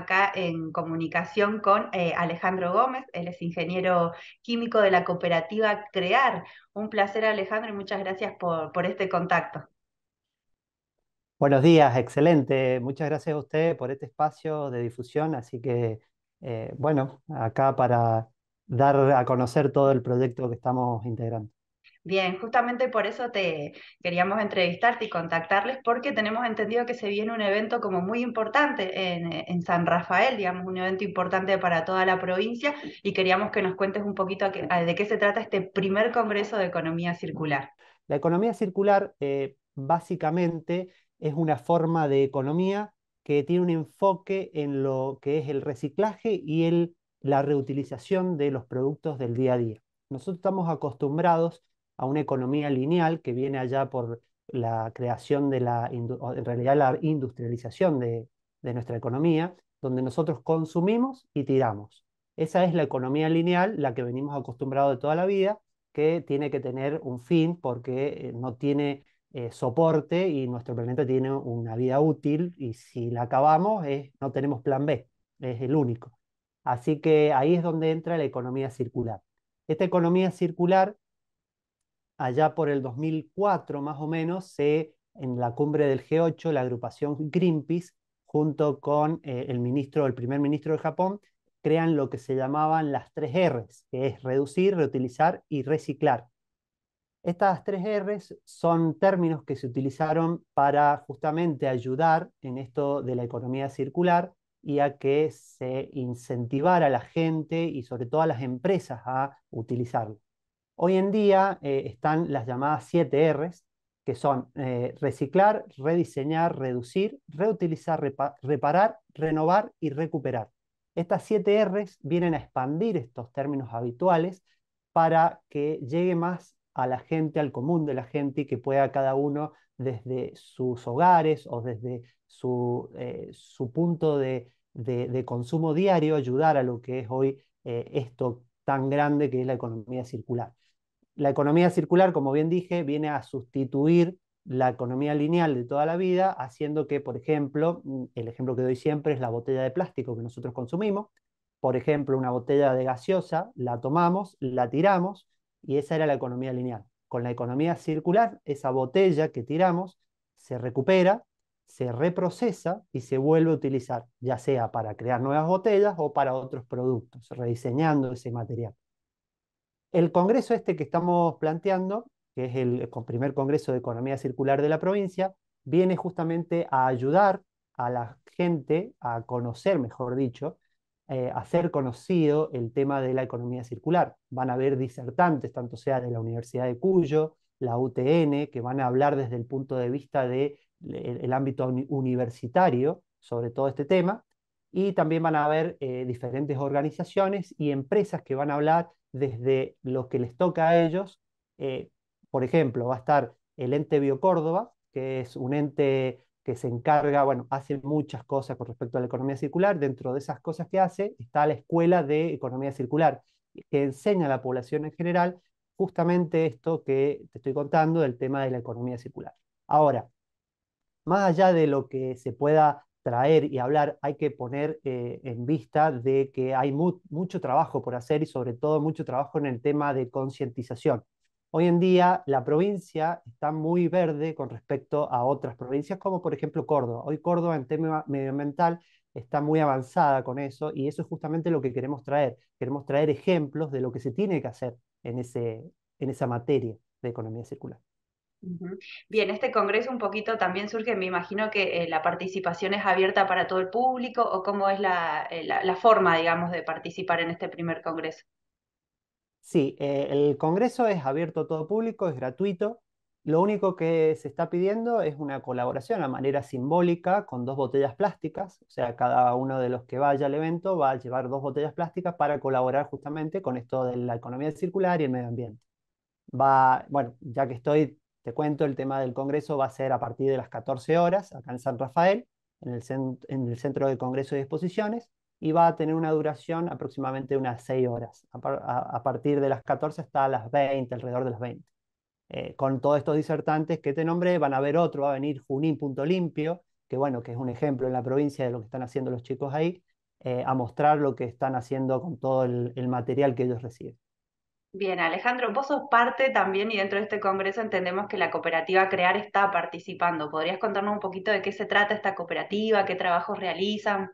acá en comunicación con eh, Alejandro Gómez, él es ingeniero químico de la cooperativa Crear. Un placer Alejandro y muchas gracias por, este contacto. Buenos días, excelente. Muchas gracias a usted por este espacio de difusión. Así que, eh, bueno, acá para dar a conocer todo el proyecto que estamos integrando. Bien, justamente por eso te queríamos entrevistarte y contactarles porque tenemos entendido que se viene un evento como muy importante en, eh, San Rafael, digamos, un evento importante para toda la provincia y queríamos que nos cuentes un poquito de qué se trata este primer Congreso de Economía Circular. La economía circular eh, básicamente es una forma de economía que tiene un enfoque en lo que es el reciclaje y el, la reutilización de los productos del día a día. Nosotros estamos acostumbrados a una economía lineal que viene allá por la creación de la, en realidad la industrialización de, nuestra economía, donde nosotros consumimos y tiramos. Esa es la economía lineal, la que venimos acostumbrados de toda la vida, que tiene que tener un fin porque eh, no tiene eh, soporte y nuestro planeta tiene una vida útil y si la acabamos no tenemos plan B, es el único. Así que ahí es donde entra la economía circular. Esta economía circular allá por el 2004 más o menos, se, en la cumbre del G8, la agrupación Greenpeace, junto con eh, el ministro, el primer ministro de Japón, crean lo que se llamaban las tres Rs, que es reducir, reutilizar y reciclar. Estas tres Rs son términos que se utilizaron para justamente ayudar en esto de la economía circular y a que se incentivara a la gente y sobre todo a las empresas a utilizarlo. Hoy en día eh, están las llamadas 7 Rs, que son eh, reciclar, rediseñar, reducir, reutilizar, reparar, renovar y recuperar. Estas 7 Rs vienen a expandir estos términos habituales para que llegue más a la gente, al común de la gente y que pueda cada uno desde sus hogares o desde su, eh, punto de, consumo diario ayudar a lo que es hoy esto tan grande que es la economía circular la economía circular, como bien dije, viene a sustituir la economía lineal de toda la vida, haciendo que, por ejemplo, mm, el ejemplo que doy siempre es la botella de plástico que nosotros consumimos. Por ejemplo, una botella de gaseosa, la tomamos, la tiramos, y esa era la economía lineal. Con la economía circular, esa botella que tiramos se recupera, se reprocesa y se vuelve a utilizar, ya sea para crear nuevas botellas o para otros productos, rediseñando ese material. El congreso este que estamos planteando, que es el primer congreso de economía circular de la provincia, viene justamente a ayudar a la gente a conocer, mejor dicho, eh, a hacer conocido el tema de la economía circular. Van a haber disertantes, tanto sea de la Universidad de Cuyo, la UTN, que van a hablar desde el punto de vista del de, el ámbito universitario sobre todo este tema, y también van a haber eh, diferentes organizaciones y empresas que van a hablar desde lo que les toca a ellos. Eh, por ejemplo, va a estar el ente BioCórdoba, que es un ente que se encarga, bueno, hace muchas cosas con respecto a la economía circular. Dentro de esas cosas que hace está la Escuela de Economía Circular, que enseña a la población en general justamente esto que te estoy contando del tema de la economía circular. Ahora, más allá de lo que se pueda traer y hablar, hay que poner eh, en vista de que hay mucho trabajo por hacer y sobre todo mucho trabajo en el tema de concientización. Hoy en día la provincia está muy verde con respecto a otras provincias como por ejemplo Córdoba. Hoy Córdoba en tema medioambiental está muy avanzada con eso y eso es justamente lo que queremos traer. Queremos traer ejemplos de lo que se tiene que hacer en, ese, en esa materia de economía circular. Bien, este congreso un poquito también surge, me imagino que eh, la participación es abierta para todo el público o cómo es la, eh, forma, digamos, de participar en este primer congreso. Sí, eh, el congreso es abierto a todo público, es gratuito. Lo único que se está pidiendo es una colaboración a manera simbólica con dos botellas plásticas, o sea, cada uno de los que vaya al evento va a llevar dos botellas plásticas para colaborar justamente con esto de la economía circular y el medio ambiente. Va, bueno, ya que estoy, te cuento, el tema del Congreso va a ser a partir de las 14 horas, acá en San Rafael, en el, Centro de Congreso y Exposiciones, y va a tener una duración aproximadamente de unas 6 horas, a, partir de las 14 hasta las 20, alrededor de las 20. Eh, con todos estos disertantes que te nombré, van a haber otro, va a venir Limpio que bueno, que es un ejemplo en la provincia de lo que están haciendo los chicos ahí, eh, a mostrar lo que están haciendo con todo el material que ellos reciben. Bien, Alejandro, vos sos parte también y dentro de este congreso entendemos que la cooperativa Crear está participando. ¿Podrías contarnos un poquito de qué se trata esta cooperativa, qué trabajos realizan?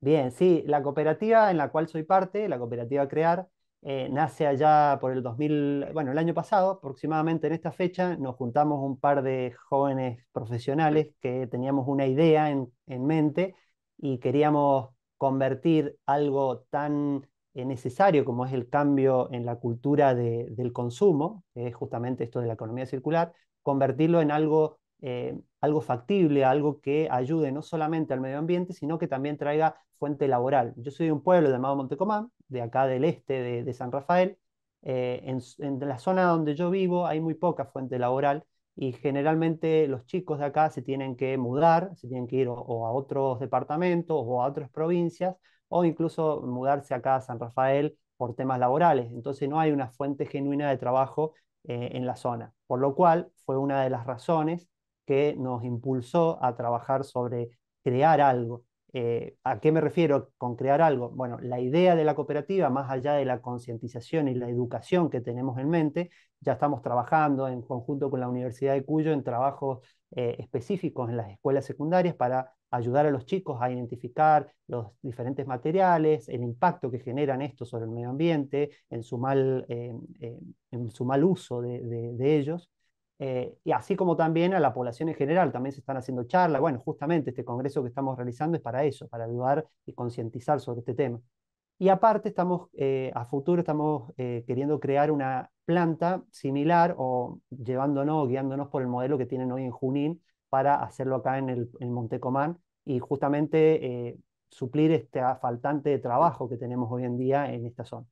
Bien, sí, la cooperativa en la cual soy parte, la cooperativa Crear, eh, nace allá por el 2000, bueno, el año pasado, aproximadamente en esta fecha, nos juntamos un par de jóvenes profesionales que teníamos una idea en, en mente y queríamos convertir algo tan necesario como es el cambio en la cultura del consumo, es eh, justamente esto de la economía circular, convertirlo en algo, eh, algo factible, algo que ayude no solamente al medio ambiente, sino que también traiga fuente laboral. Yo soy de un pueblo llamado Montecomán, de acá del este de, San Rafael. Eh, en, la zona donde yo vivo hay muy poca fuente laboral y generalmente los chicos de acá se tienen que mudar, se tienen que ir o a otros departamentos o a otras provincias o incluso mudarse acá a San Rafael por temas laborales. Entonces no hay una fuente genuina de trabajo eh, en la zona, por lo cual fue una de las razones que nos impulsó a trabajar sobre crear algo. Eh, ¿A qué me refiero con crear algo? Bueno, la idea de la cooperativa, más allá de la concientización y la educación que tenemos en mente, ya estamos trabajando en conjunto con la Universidad de Cuyo en trabajos eh, específicos en las escuelas secundarias para ayudar a los chicos a identificar los diferentes materiales, el impacto que generan estos sobre el medio ambiente, en su mal, em, em, en su mal uso de, de, ellos, eh, y así como también a la población en general, también se están haciendo charlas, bueno, justamente este congreso que estamos realizando es para eso, para ayudar y concientizar sobre este tema. Y aparte estamos, eh, a futuro estamos eh, queriendo crear una planta similar o llevándonos, guiándonos por el modelo que tienen hoy en Junín, para hacerlo acá en, el, Monte Montecomán y justamente eh, suplir este faltante de trabajo que tenemos hoy en día en esta zona.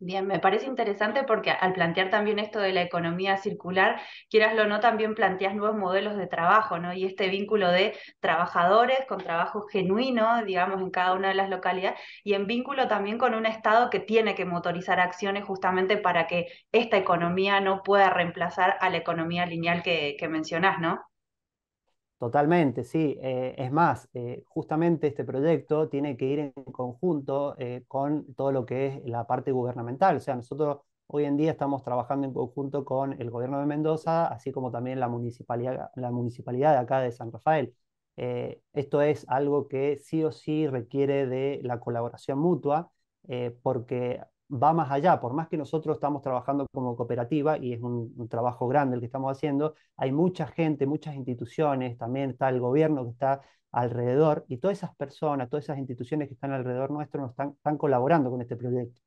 Bien, me parece interesante porque al plantear también esto de la economía circular, quieraslo o no, también planteas nuevos modelos de trabajo, ¿no? Y este vínculo de trabajadores con trabajo genuino, digamos, en cada una de las localidades, y en vínculo también con un Estado que tiene que motorizar acciones justamente para que esta economía no pueda reemplazar a la economía lineal que, que mencionás, ¿no? Totalmente, sí. Eh, es más, eh, justamente este proyecto tiene que ir en conjunto eh, con todo lo que es la parte gubernamental. O sea, nosotros hoy en día estamos trabajando en conjunto con el gobierno de Mendoza, así como también la municipalidad, la municipalidad de acá de San Rafael. esto es algo que sí o sí requiere de la colaboración mutua, porque va más allá, por más que nosotros estamos trabajando como cooperativa y es un, trabajo grande el que estamos haciendo, hay mucha gente, muchas instituciones, también está el gobierno que está alrededor y todas esas personas, todas esas instituciones que están alrededor nuestro nos están, colaborando con este proyecto.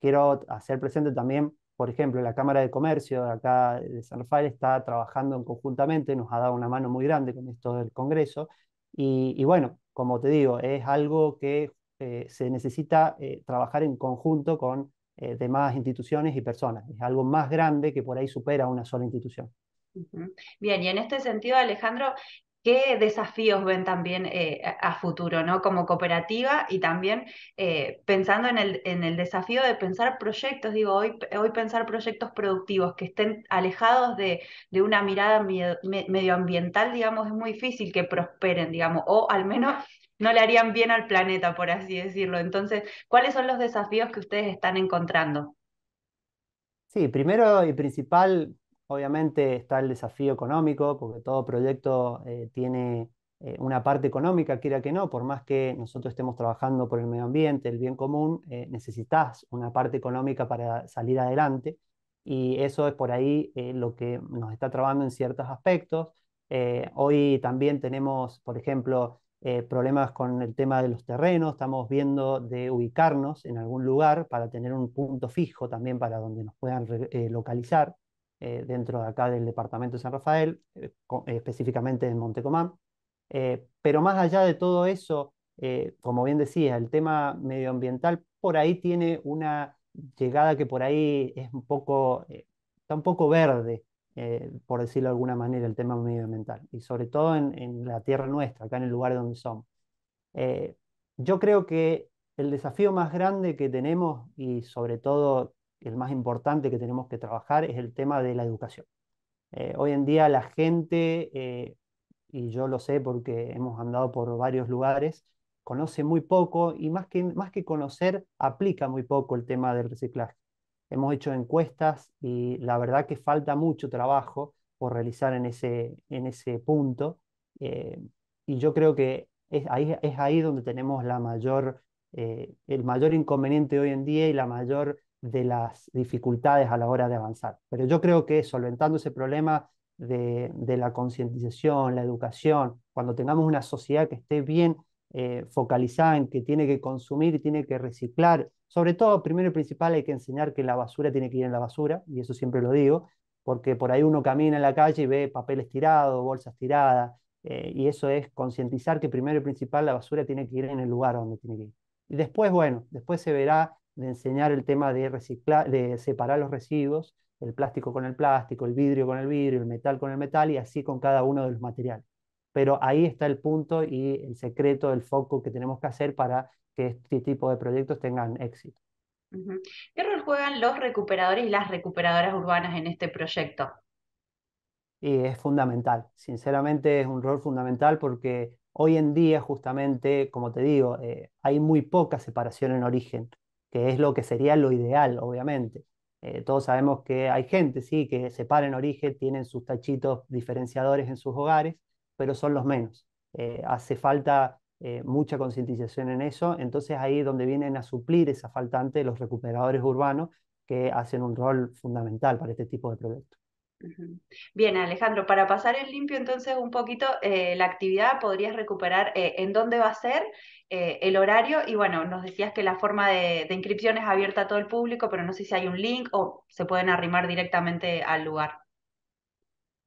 Quiero hacer presente también, por ejemplo, la Cámara de Comercio de acá de San Rafael está trabajando conjuntamente, nos ha dado una mano muy grande con esto del Congreso y, y bueno, como te digo, es algo que eh, se necesita eh, trabajar en conjunto con eh, demás instituciones y personas. Es algo más grande que por ahí supera una sola institución. Bien, y en este sentido, Alejandro, ¿qué desafíos ven también a futuro, ¿no? como cooperativa y también pensando en el, en el, desafío de pensar proyectos, digo, hoy, hoy pensar proyectos productivos que estén alejados de, una mirada medioambiental, digamos, es muy difícil que prosperen, digamos, o al menos no le harían bien al planeta, por así decirlo. Entonces, ¿cuáles son los desafíos que ustedes están encontrando? Sí, primero y principal, obviamente está el desafío económico, porque todo proyecto eh, tiene eh, una parte económica, quiera que no, por más que nosotros estemos trabajando por el medio ambiente, el bien común, eh, necesitas una parte económica para salir adelante. Y eso es por ahí lo que nos está trabando en ciertos aspectos. hoy también tenemos, por ejemplo, eh, problemas con el tema de los terrenos, estamos viendo de ubicarnos en algún lugar para tener un punto fijo también para donde nos puedan eh, localizar eh, dentro de acá del departamento de San Rafael, específicamente en Montecomán. pero más allá de todo eso, como bien decía, el tema medioambiental por ahí tiene una llegada que por ahí es un poco, está un poco verde. Eh, por decirlo de alguna manera, el tema medioambiental, y sobre todo en, la tierra nuestra, acá en el lugar donde somos. Eh, yo creo que el desafío más grande que tenemos y sobre todo el más importante que tenemos que trabajar es el tema de la educación. Eh, hoy en día la gente, y yo lo sé porque hemos andado por varios lugares, conoce muy poco y más que, más que conocer, aplica muy poco el tema del reciclaje hemos hecho encuestas y la verdad que falta mucho trabajo por realizar en ese, en ese punto. Eh, y yo creo que es ahí, es ahí donde tenemos la mayor, eh, el mayor inconveniente hoy en día y la mayor de las dificultades a la hora de avanzar. Pero yo creo que solventando ese problema de, la concientización, la educación, cuando tengamos una sociedad que esté bien eh, focalizada en que tiene que consumir y tiene que reciclar sobre todo, primero y principal, hay que enseñar que la basura tiene que ir en la basura, y eso siempre lo digo, porque por ahí uno camina en la calle y ve papeles tirados, bolsas tiradas, eh, y eso es concientizar que primero y principal la basura tiene que ir en el lugar donde tiene que ir. Y después, bueno, después se verá de enseñar el tema de, reciclar, de separar los residuos, el plástico con el plástico, el vidrio con el vidrio, el metal con el metal, y así con cada uno de los materiales pero ahí está el punto y el secreto, el foco que tenemos que hacer para que este tipo de proyectos tengan éxito. ¿Qué rol juegan los recuperadores y las recuperadoras urbanas en este proyecto? Y es fundamental, sinceramente es un rol fundamental porque hoy en día justamente, como te digo, eh, hay muy poca separación en origen, que es lo que sería lo ideal, obviamente. Eh, todos sabemos que hay gente, sí, que separa en origen, tienen sus tachitos diferenciadores en sus hogares, pero son los menos. Eh, hace falta eh, mucha concientización en eso, entonces ahí es donde vienen a suplir esa faltante los recuperadores urbanos que hacen un rol fundamental para este tipo de proyectos. Bien, Alejandro, para pasar el limpio entonces un poquito eh, la actividad, podrías recuperar en dónde va a ser el horario y bueno, nos decías que la forma de, de, inscripción es abierta a todo el público, pero no sé si hay un link o se pueden arrimar directamente al lugar.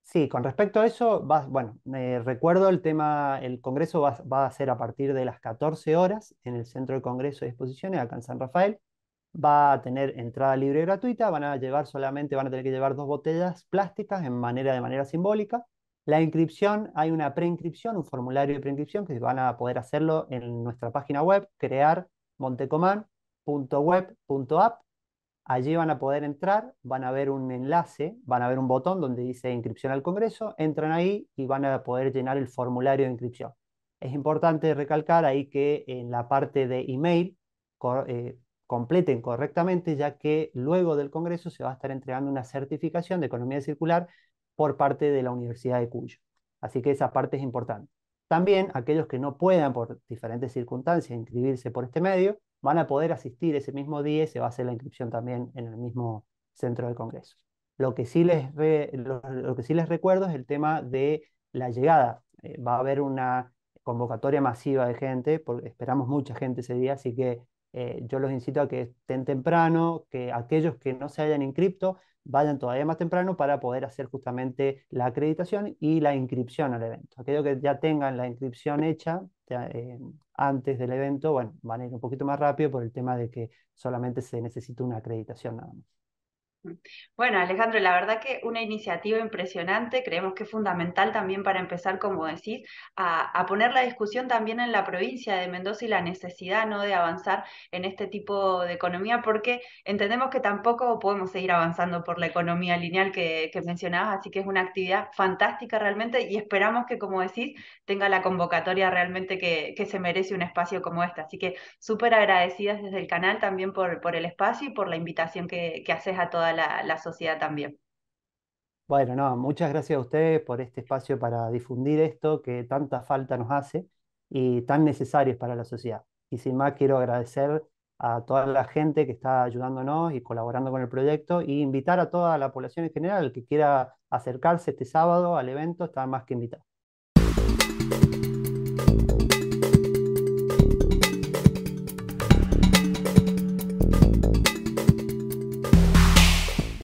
Sí, con respecto a eso, bueno, me recuerdo el tema, el congreso va, a ser a partir de las 14 horas en el Centro de Congreso de Exposiciones, acá en San Rafael. Va a tener entrada libre y gratuita, van a llevar solamente, van a tener que llevar dos botellas plásticas en manera, de manera simbólica. La inscripción, hay una preinscripción, un formulario de preinscripción que van a poder hacerlo en nuestra página web, crear crearmontecomán.web.app Allí van a poder entrar, van a ver un enlace, van a ver un botón donde dice inscripción al Congreso, entran ahí y van a poder llenar el formulario de inscripción. Es importante recalcar ahí que en la parte de email eh, completen correctamente, ya que luego del Congreso se va a estar entregando una certificación de economía circular por parte de la Universidad de Cuyo. Así que esa parte es importante. También aquellos que no puedan por diferentes circunstancias inscribirse por este medio, van a poder asistir ese mismo día y se va a hacer la inscripción también en el mismo centro del Congreso. Lo que sí les, lo, que sí les recuerdo es el tema de la llegada. Eh, va a haber una convocatoria masiva de gente, porque esperamos mucha gente ese día, así que eh, yo los incito a que estén temprano, que aquellos que no se hayan inscripto vayan todavía más temprano para poder hacer justamente la acreditación y la inscripción al evento. Aquellos que ya tengan la inscripción hecha eh, antes del evento, bueno, van a ir un poquito más rápido por el tema de que solamente se necesita una acreditación nada más. Bueno, Alejandro, la verdad que una iniciativa impresionante, creemos que es fundamental también para empezar, como decís, a, poner la discusión también en la provincia de Mendoza y la necesidad ¿no? de avanzar en este tipo de economía, porque entendemos que tampoco podemos seguir avanzando por la economía lineal que, mencionabas, así que es una actividad fantástica realmente y esperamos que, como decís, tenga la convocatoria realmente que, se merece un espacio como este. Así que súper agradecidas desde el canal también por, el espacio y por la invitación que, haces a toda la, sociedad también. Bueno, no, muchas gracias a ustedes por este espacio para difundir esto que tanta falta nos hace y tan necesario para la sociedad. Y sin más, quiero agradecer a toda la gente que está ayudándonos y colaborando con el proyecto y invitar a toda la población en general que quiera acercarse este sábado al evento, está más que invitado